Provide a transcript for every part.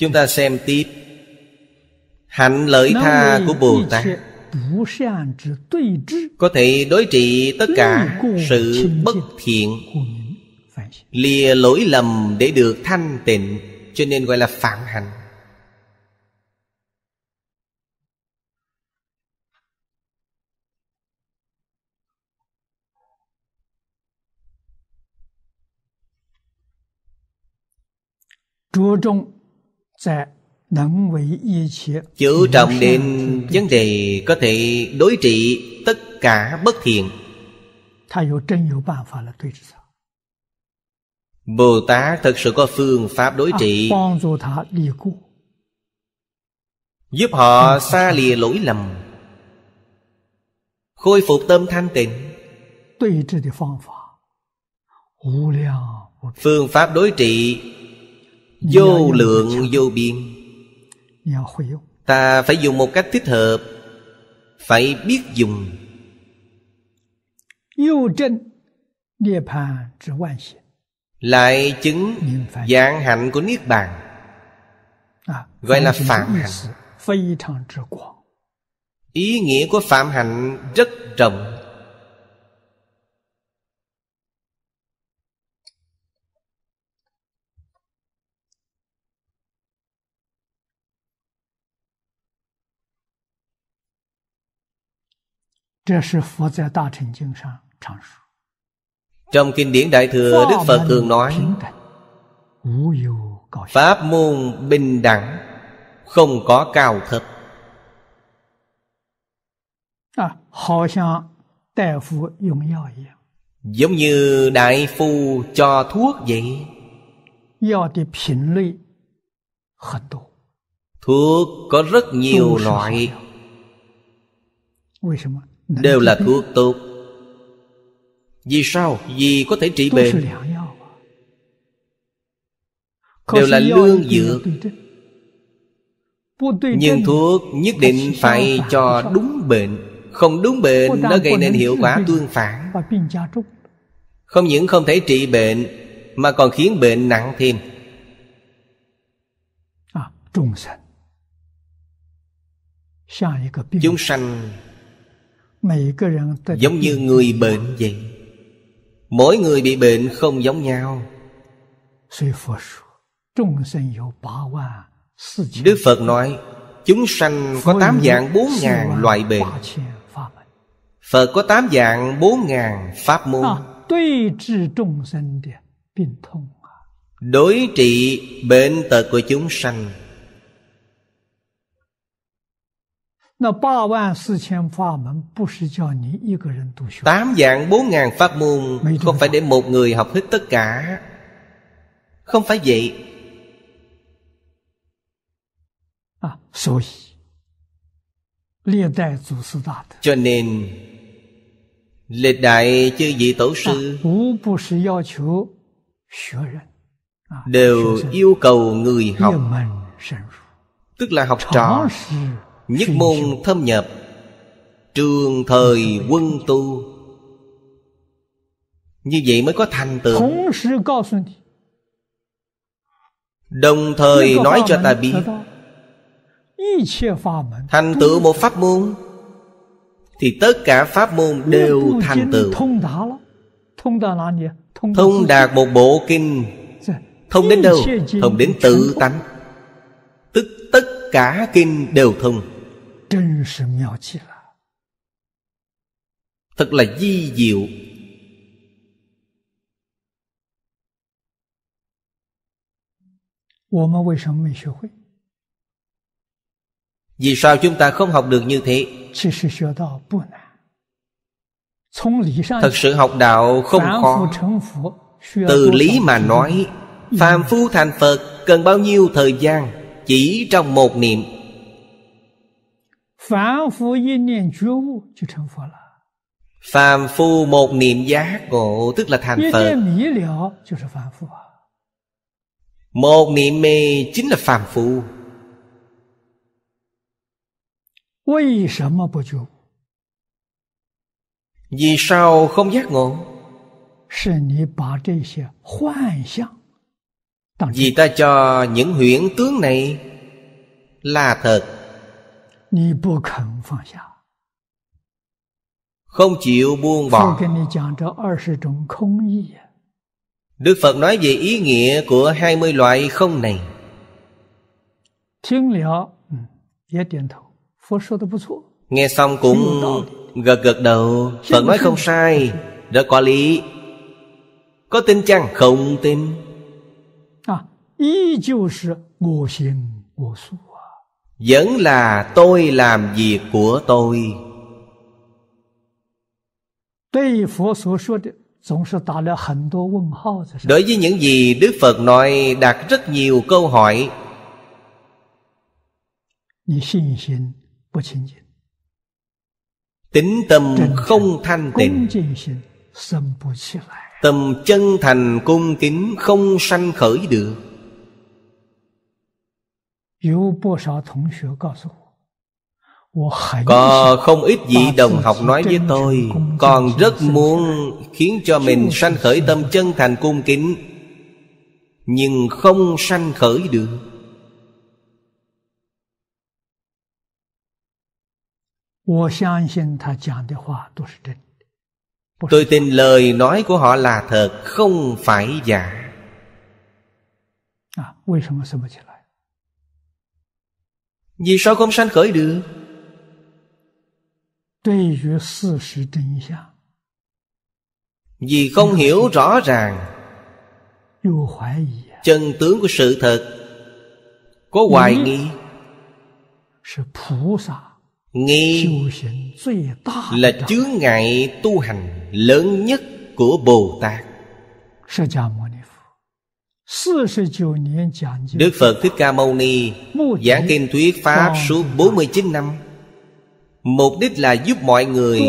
Chúng ta xem tiếp Hạnh lợi tha của Bồ Tát Có thể đối trị tất cả sự bất thiện Lìa lỗi lầm để được thanh tịnh Cho nên gọi là phạm hạnh chú trọng đến vấn đề có thể đối trị tất cả bất thiện Bồ Tát thật sự có phương pháp đối trị Giúp họ xa lìa lỗi lầm Khôi phục tâm thanh tịnh Phương pháp đối trị Vô lượng vô biên Ta phải dùng một cách thích hợp Phải biết dùng Lại chứng dạng hạnh của Niết Bàn à, Gọi là phạm hạnh Ý nghĩa của phạm hạnh rất rộng Trong Kinh điển Đại Thừa Đức Phật thường nói Pháp môn bình đẳng Không có cao thấp Giống như đại phu cho thuốc vậy Thuốc có rất nhiều loại đều là thuốc tốt vì sao vì có thể trị bệnh đều là lương dược nhưng thuốc nhất định phải cho đúng bệnh Không đúng bệnh nó gây nên hiệu quả tương phản Không những không thể trị bệnh Mà còn khiến bệnh nặng thêm à, Chúng sanh giống như người bệnh vậy mỗi người bị bệnh không giống nhau đức phật nói chúng sanh có tám dạng bốn ngàn loại bệnh phật có tám dạng bốn ngàn pháp môn à. đối trị bệnh tật của chúng sanh 那八万四千法门不是叫你一个人独修。Tám dạng bốn ngàn pháp môn không phải để một người học hết tất cả. Không phải vậy. À, 所以历代祖师大德。Cho nên lịch đại chư vị tổ sư đều yêu cầu người học tức là học trò Nhất môn thâm nhập Trường thời quân tu Như vậy mới có thành tựu Đồng thời nói cho ta biết Thành tựu một pháp môn Thì tất cả pháp môn đều thành tựu Thông đạt một bộ kinh dạ. Thông đến đâu? Thông đến tự tánh Tức tất cả kinh đều thông Thật là di diệu sao chúng ta không học được như thế Thật sự học đạo không khó Từ lý mà nói Phàm phu thành Phật cần bao nhiêu thời gian Chỉ trong một niệm Phàm phu một niệm giác ngộ tức là thành Phật Một niệm mê chính là phàm phu Vì sao không giác ngộ? Vì ta cho những huyễn tướng này là thật không chịu buông bỏ Đức Phật nói về ý nghĩa của 20 loại không này Nghe xong cũng gật gật đầu Phật nói không sai Rất có lý Có tin chăng? Không tin À, ý 就是我行我素 vẫn là tôi làm việc của tôi đối với những gì đức phật nói đặt rất nhiều câu hỏi tính tâm không thanh tịnh tâm chân thành cung kính không sanh khởi được có không ít vị đồng học nói với tôi Còn rất muốn khiến cho mình sanh khởi tâm chân thành cung kính Nhưng không sanh khởi được Tôi tin lời nói của họ là thật Không phải giả à, vì sao không sanh khởi được? Vì không hiểu rõ ràng à? Chân tướng của sự thật Có hoài nghi Nghi là chướng ngại tu hành lớn nhất của Bồ Tát Đức Phật Thích Ca Mâu Ni Giảng kinh thuyết Pháp suốt 49 năm Mục đích là giúp mọi người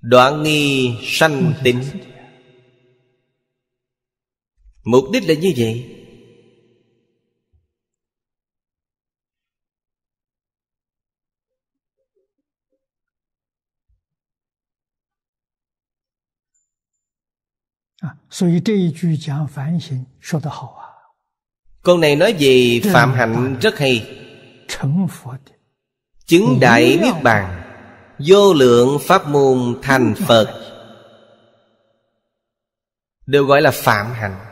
Đoạn nghi sanh tính Mục đích là như vậy câu này nói về phạm hạnh rất hay. Chứng đại niết bàn, vô lượng pháp môn thành Phật đều gọi là phạm hạnh.